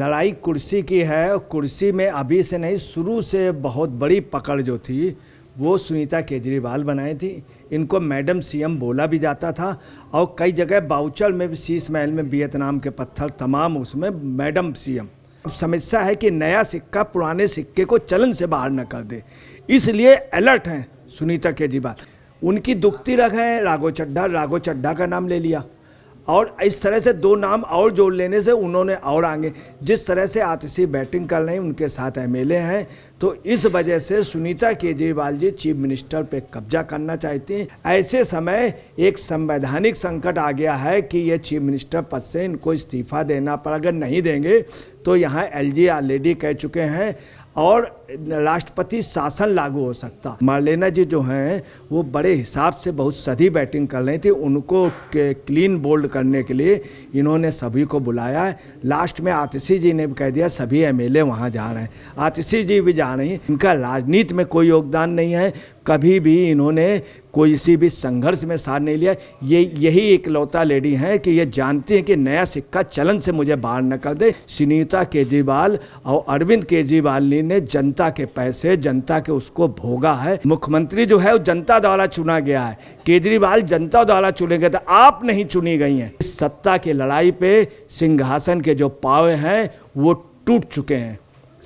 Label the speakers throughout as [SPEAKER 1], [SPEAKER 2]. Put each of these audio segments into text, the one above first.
[SPEAKER 1] लड़ाई कुर्सी की है कुर्सी में अभी से नहीं शुरू से बहुत बड़ी पकड़ जो थी वो सुनीता केजरीवाल बनाई थी इनको मैडम सीएम बोला भी जाता था और कई जगह बाउचर में भी शीश महल में वियतनाम के पत्थर तमाम उसमें मैडम सीएम अब समस्या है कि नया सिक्का पुराने सिक्के को चलन से बाहर न कर दे इसलिए अलर्ट हैं सुनीता केजरीवाल उनकी दुखती रख है राघो चड्ढा राघो चड्ढा का नाम ले लिया और इस तरह से दो नाम और जोड़ लेने से उन्होंने और आगे जिस तरह से आतिशी बैटिंग कर रहे हैं उनके साथ एमएलए हैं तो इस वजह से सुनीता केजरीवाल जी चीफ मिनिस्टर पे कब्जा करना चाहती हैं ऐसे समय एक संवैधानिक संकट आ गया है कि ये चीफ मिनिस्टर पद से इनको इस्तीफा देना पर अगर नहीं देंगे तो यहाँ एल जी कह चुके हैं और राष्ट्रपति शासन लागू हो सकता मार्लेना जी जो हैं वो बड़े हिसाब से बहुत सदी बैटिंग कर रही थी उनको क्लीन बोल्ड करने के लिए इन्होंने सभी को बुलाया है लास्ट में आतिशी जी ने भी कह दिया सभी एम एल वहाँ जा रहे हैं आतिशी जी भी जा रही हैं इनका राजनीति में कोई योगदान नहीं है कभी भी इन्होंने कोई सी भी संघर्ष में साथ नहीं लिया ये यही इकलौता लेडी हैं कि ये जानती हैं कि नया सिक्का चलन से मुझे बाहर न कर दे सुनीता केजरीवाल और अरविंद केजरीवाल ने जनता के पैसे जनता के उसको भोगा है मुख्यमंत्री जो है वो जनता द्वारा चुना गया है केजरीवाल जनता द्वारा चुने गए थे तो आप नहीं चुनी गई हैं इस सत्ता की लड़ाई पे सिंहासन के जो पावे हैं वो टूट चुके हैं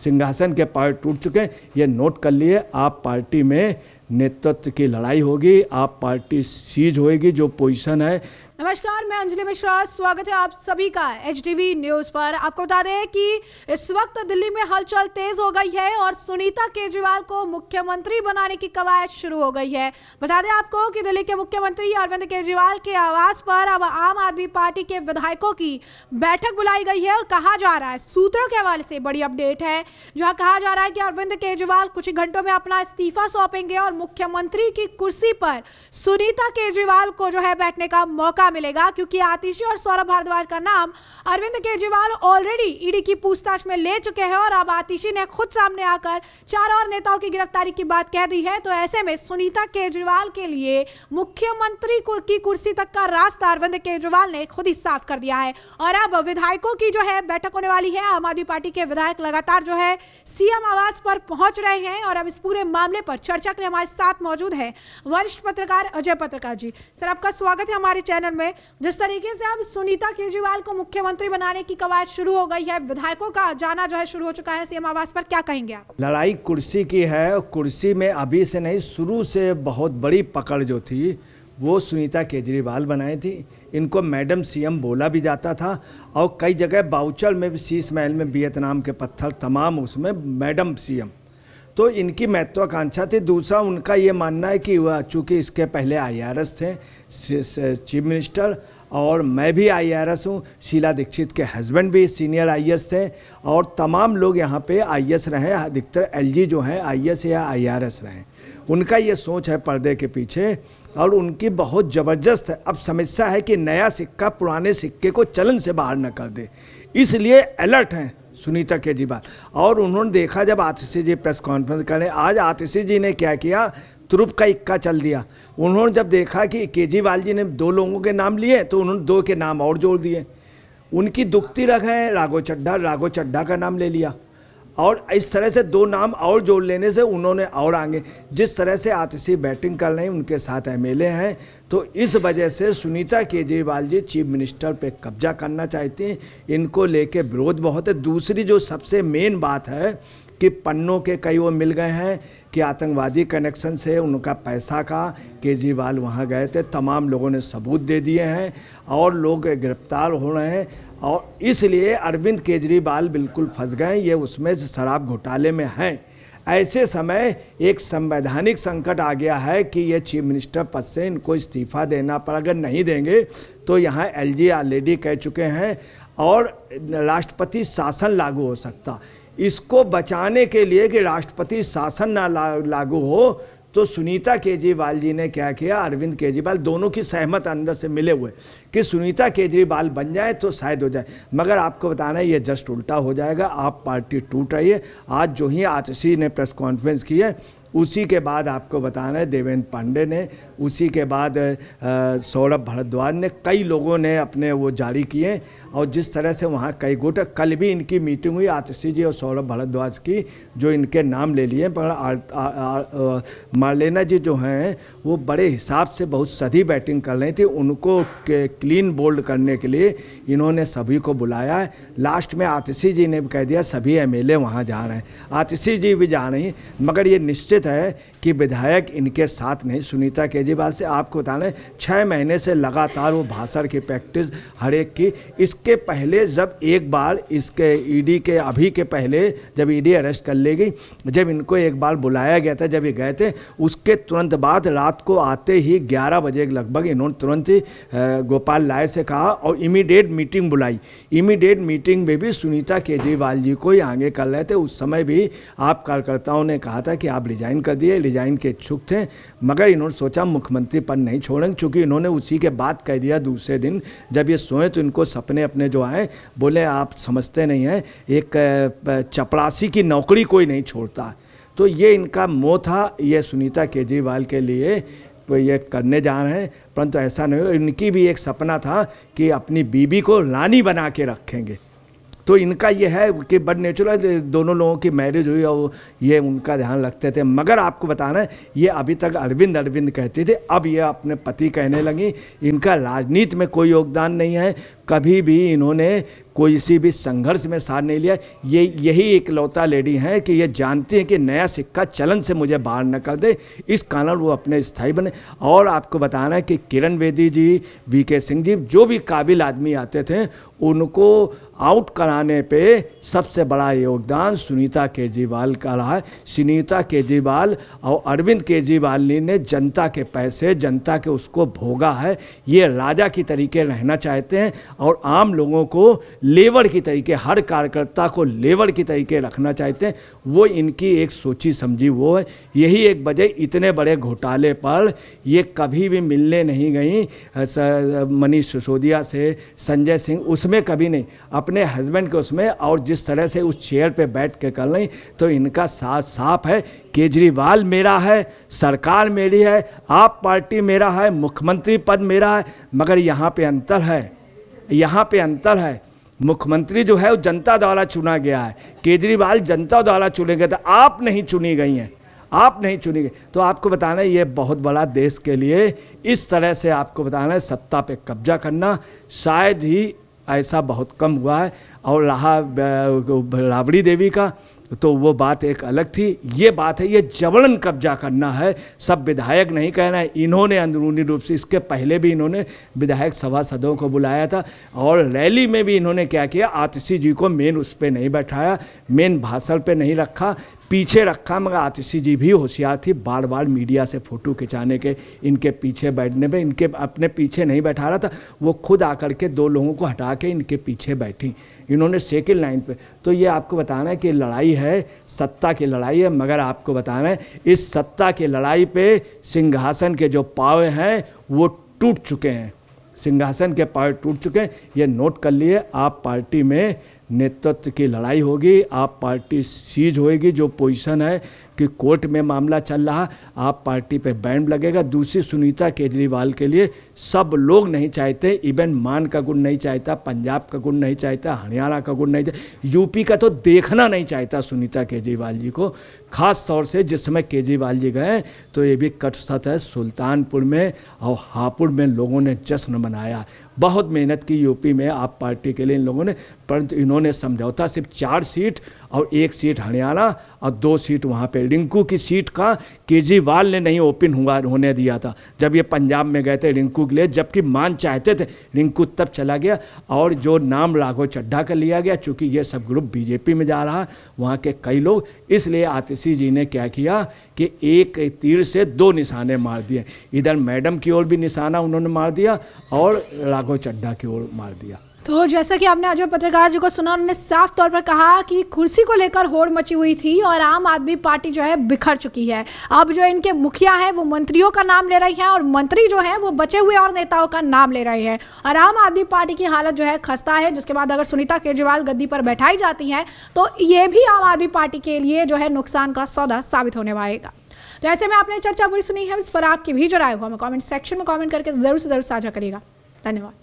[SPEAKER 1] सिंहासन के पावे टूट चुके हैं ये नोट कर लिए आप पार्टी में नेतृत्व की लड़ाई होगी आप पार्टी सीज होएगी जो पोजीशन है
[SPEAKER 2] नमस्कार मैं अंजलि मिश्रा स्वागत है आप सभी का एच न्यूज पर आपको बता दें कि इस वक्त दिल्ली में हलचल तेज हो गई है और सुनीता केजरीवाल को मुख्यमंत्री बनाने की कवायद शुरू हो गई है बता दें आपको कि दिल्ली के मुख्यमंत्री अरविंद केजरीवाल के आवास पर अब आम आदमी पार्टी के विधायकों की बैठक बुलाई गई है और कहा जा रहा है सूत्रों के हवाले से बड़ी अपडेट है जहाँ कहा जा रहा है कि अरविंद केजरीवाल कुछ घंटों में अपना इस्तीफा सौंपेंगे और मुख्यमंत्री की कुर्सी पर सुनीता केजरीवाल को जो है बैठने का मौका क्या मिलेगा क्योंकि आतिशी और सौरभ भारद्वाज का नाम Arvind Kejriwal already ED e की पूछताछ में ले चुके हैं और अब आतिशी ने खुद सामने आकर चार और नेताओं की गिरफ्तारी की बात कह दी है तो ऐसे में सुनीता केजरीवाल के लिए मुख्यमंत्री की कुर्सी तक का रास्ता अरविंद केजरीवाल ने खुद ही साफ कर दिया है और अब विधायकों की जो है बैठक होने वाली है आम आदमी पार्टी के विधायक लगातार जो है सीएम आवास पर पहुंच रहे हैं और अब इस पूरे मामले पर चर्चा के लिए हमारे साथ मौजूद है वरिष्ठ पत्रकार अजय पत्रकार जी सर आपका स्वागत है हमारे चैनल में जिस तरीके से अब सुनीता केजरीवाल को मुख्यमंत्री बनाने की कवायद शुरू हो गई है विधायकों का जाना जो है शुरू हो चुका है सीएम आवास पर क्या कहेंगे आप
[SPEAKER 1] लड़ाई कुर्सी की है कुर्सी में अभी से नहीं शुरू से बहुत बड़ी पकड़ जो थी वो सुनीता केजरीवाल बनाई थी इनको मैडम सीएम बोला भी जाता था और कई जगह बाउचर में भी शीश महल में वियतनाम के पत्थर तमाम उसमें मैडम सीएम तो इनकी महत्वाकांक्षा थी दूसरा उनका ये मानना है कि वह चूँकि इसके पहले आई थे चीफ मिनिस्टर और मैं भी आई आर एस हूँ शीला दीक्षित के हस्बैंड भी सीनियर आई थे और तमाम लोग यहाँ पे आई रहे अधिकतर एलजी जो हैं आई या आई रहे उनका ये सोच है पर्दे के पीछे और उनकी बहुत ज़बरदस्त है अब समस्या है कि नया सिक्का पुराने सिक्के को चलन से बाहर न कर दे इसलिए अलर्ट हैं सुनीता केजरीवाल और उन्होंने देखा जब आतिशी जी प्रेस कॉन्फ्रेंस करें आज आतिशी जी ने क्या किया तुरुप का इक्का चल दिया उन्होंने जब देखा कि केजरीवाल जी ने दो लोगों के नाम लिए तो उन्होंने दो के नाम और जोड़ दिए उनकी दुखती रख है राघो चड्ढा राघो चड्ढा का नाम ले लिया और इस तरह से दो नाम और जोड़ लेने से उन्होंने और आगे जिस तरह से आतिशी बैटिंग कर रहे हैं उनके साथ एमएलए हैं तो इस वजह से सुनीता केजरीवाल जी चीफ मिनिस्टर पे कब्जा करना चाहती हैं इनको लेके विरोध बहुत है दूसरी जो सबसे मेन बात है कि पन्नों के कई वो मिल गए हैं कि आतंकवादी कनेक्शन से उनका पैसा का केजरीवाल वहाँ गए थे तमाम लोगों ने सबूत दे दिए हैं और लोग गिरफ्तार हो रहे हैं और इसलिए अरविंद केजरीवाल बिल्कुल फंस गए ये उसमें से शराब घोटाले में हैं ऐसे समय एक संवैधानिक संकट आ गया है कि ये चीफ मिनिस्टर पद से इनको इस्तीफा देना पर अगर नहीं देंगे तो यहाँ एलजी ऑलरेडी कह चुके हैं और राष्ट्रपति शासन लागू हो सकता इसको बचाने के लिए कि राष्ट्रपति शासन ना लागू हो तो सुनीता केजरीवाल जी ने क्या किया अरविंद केजरीवाल दोनों की सहमत अंदर से मिले हुए कि सुनीता केजरीवाल बन जाए तो शायद हो जाए मगर आपको बताना है ये जस्ट उल्टा हो जाएगा आप पार्टी टूट रही है आज जो ही आतिशी ने प्रेस कॉन्फ्रेंस की है उसी के बाद आपको बताना है देवेंद्र पांडे ने उसी के बाद सौरभ भारद्वाज ने कई लोगों ने अपने वो जारी किए और जिस तरह से वहाँ कई गुट कल भी इनकी मीटिंग हुई आतिशी जी और सौरभ भारद्वाज की जो इनके नाम ले लिए पर मार्लेना जी जो हैं वो बड़े हिसाब से बहुत सदी बैटिंग कर रही थी उनको क्लीन बोल्ड करने के लिए इन्होंने सभी को बुलाया है लास्ट में आतिशी जी ने कह दिया सभी एम एल वहाँ जा रहे हैं आतिशी जी भी जा रही मगर ये निश्चित है कि विधायक इनके साथ नहीं सुनीता केजरीवाल से आपको बता रहे छः महीने से लगातार वो भाषण की प्रैक्टिस हर एक की इस इसके पहले जब एक बार इसके ईडी e के अभी के पहले जब ईडी e अरेस्ट कर ले गई जब इनको एक बार बुलाया गया था जब ये गए थे उसके तुरंत बाद रात को आते ही 11 बजे लगभग इन्होंने तुरंत ही गोपाल लाय से कहा और इमीडिएट मीटिंग बुलाई इमीडिएट मीटिंग में भी सुनीता केजरीवाल जी को ही आगे कर रहे थे उस समय भी आप कार्यकर्ताओं ने कहा था कि आप रिजाइन कर दिए रिजाइन के इच्छुक थे मगर इन्होंने सोचा मुख्यमंत्री पद नहीं छोड़ेंगे चूँकि इन्होंने उसी के बाद कह दिया दूसरे दिन जब ये सोए तो इनको सपने अपने जो आए बोले आप समझते नहीं हैं एक चपरासी की नौकरी कोई नहीं छोड़ता तो ये इनका मोह था ये सुनीता केजरीवाल के लिए ये करने जा रहे हैं परंतु ऐसा नहीं इनकी भी एक सपना था कि अपनी बीबी को रानी बना के रखेंगे तो इनका यह है कि बट नेचुरल दोनों लोगों की मैरिज हुई और ये उनका ध्यान रखते थे मगर आपको बताना है ये अभी तक अरविंद अरविंद कहते थे अब ये अपने पति कहने लगी इनका राजनीति में कोई योगदान नहीं है कभी भी इन्होंने कोई सी भी संघर्ष में साथ नहीं लिया ये यही एक लौता लेडी हैं कि ये जानती हैं कि नया सिक्का चलन से मुझे बाहर न कर दे इस कारण वो अपने स्थायी बने और आपको बताना है कि किरण बेदी जी वी के सिंह जी जो भी काबिल आदमी आते थे उनको आउट कराने पे सबसे बड़ा योगदान सुनीता केजरीवाल का रहा है सुनीता केजरीवाल और अरविंद केजरीवाल ने जनता के पैसे जनता के उसको भोगा है ये राजा की तरीके रहना चाहते हैं और आम लोगों को लेबर की तरीके हर कार्यकर्ता को लेबर की तरीके रखना चाहते हैं वो इनकी एक सोची समझी वो है यही एक वजह इतने बड़े घोटाले पर ये कभी भी मिलने नहीं गई मनीष सिसोदिया से संजय सिंह उसमें कभी नहीं अब अपने हस्बैंड के उसमें और जिस तरह से उस चेयर पे बैठ के कर लें तो इनका साथ साफ है केजरीवाल मेरा है सरकार मेरी है आप पार्टी मेरा है मुख्यमंत्री पद मेरा है मगर यहाँ पे अंतर है यहाँ पे अंतर है मुख्यमंत्री जो है वो जनता द्वारा चुना गया है केजरीवाल जनता द्वारा चुने गए थे तो आप नहीं चुनी गई हैं आप नहीं चुनी गई तो आपको बताना है ये बहुत बड़ा देश के लिए इस तरह से आपको बताना है सत्ता पे कब्जा करना शायद ही ऐसा बहुत कम हुआ है और रहा राबड़ी देवी का तो वो बात एक अलग थी ये बात है ये जबरन कब्जा करना है सब विधायक नहीं कहना है इन्होंने अंदरूनी रूप से इसके पहले भी इन्होंने विधायक सभा सदों को बुलाया था और रैली में भी इन्होंने क्या किया आतिशी जी को मेन उस पर नहीं बैठाया मेन भाषण पे नहीं रखा पीछे रखा मगर आतिशी जी भी होशियार थी बार बार मीडिया से फ़ोटो खिंचाने के इनके पीछे बैठने पर इनके अपने पीछे नहीं बैठा रहा था वो खुद आकर के दो लोगों को हटा के इनके पीछे बैठी इन्होंने सेकेंड लाइन पे तो ये आपको बताना है कि लड़ाई है सत्ता की लड़ाई है मगर आपको बताना है इस सत्ता की लड़ाई पे सिंहासन के जो पावे हैं वो टूट चुके हैं सिंहासन के पावे टूट चुके हैं ये नोट कर लिए आप पार्टी में नेतृत्व की लड़ाई होगी आप पार्टी सीज होएगी जो पोजिशन है कि कोर्ट में मामला चल रहा आप पार्टी पे बैंड लगेगा दूसरी सुनीता केजरीवाल के लिए सब लोग नहीं चाहते इवन मान का गुण नहीं चाहता पंजाब का गुण नहीं चाहता हरियाणा का गुण नहीं चाहता यूपी का तो देखना नहीं चाहता सुनीता केजरीवाल जी को खास तौर से जिस समय केजरीवाल जी गए तो ये भी कट है सुल्तानपुर में और हापुड़ में लोगों ने जश्न मनाया बहुत मेहनत की यूपी में आप पार्टी के लिए इन लोगों ने परंतु इन्होंने समझौता सिर्फ चार सीट और एक सीट हरियाणा और दो सीट वहाँ पर रिंकू की सीट का केजरीवाल ने नहीं ओपन हुआ होने दिया था जब ये पंजाब में गए थे रिंकू के लिए जबकि मान चाहते थे रिंकू तब चला गया और जो नाम राघव चड्ढा का लिया गया चूँकि ये सब ग्रुप बीजेपी में जा रहा वहाँ के कई लोग इसलिए आतिशी जी ने क्या किया कि एक तीर से दो निशाने मार दिए इधर मैडम की ओर भी निशाना उन्होंने मार दिया और राघव चड्ढा की ओर मार दिया
[SPEAKER 2] तो जैसा कि आपने आज पत्रकार जी को सुना उन्होंने साफ तौर पर कहा कि कुर्सी को लेकर होड़ मची हुई थी और आम आदमी पार्टी जो है बिखर चुकी है अब जो इनके मुखिया हैं वो मंत्रियों का नाम ले रही हैं और मंत्री जो हैं वो बचे हुए और नेताओं का नाम ले रहे हैं और आम आदमी पार्टी की हालत जो है खस्ता है जिसके बाद अगर सुनीता केजरीवाल गद्दी पर बैठाई जाती हैं तो ये भी आम आदमी पार्टी के लिए जो है नुकसान का सौदा साबित होने वालेगा तो ऐसे में आपने चर्चा पूरी सुनी है इस पर आपकी भी जो राय हुआ मैं कॉमेंट सेक्शन में कॉमेंट करके जरूर से जरूर साझा करिएगा धन्यवाद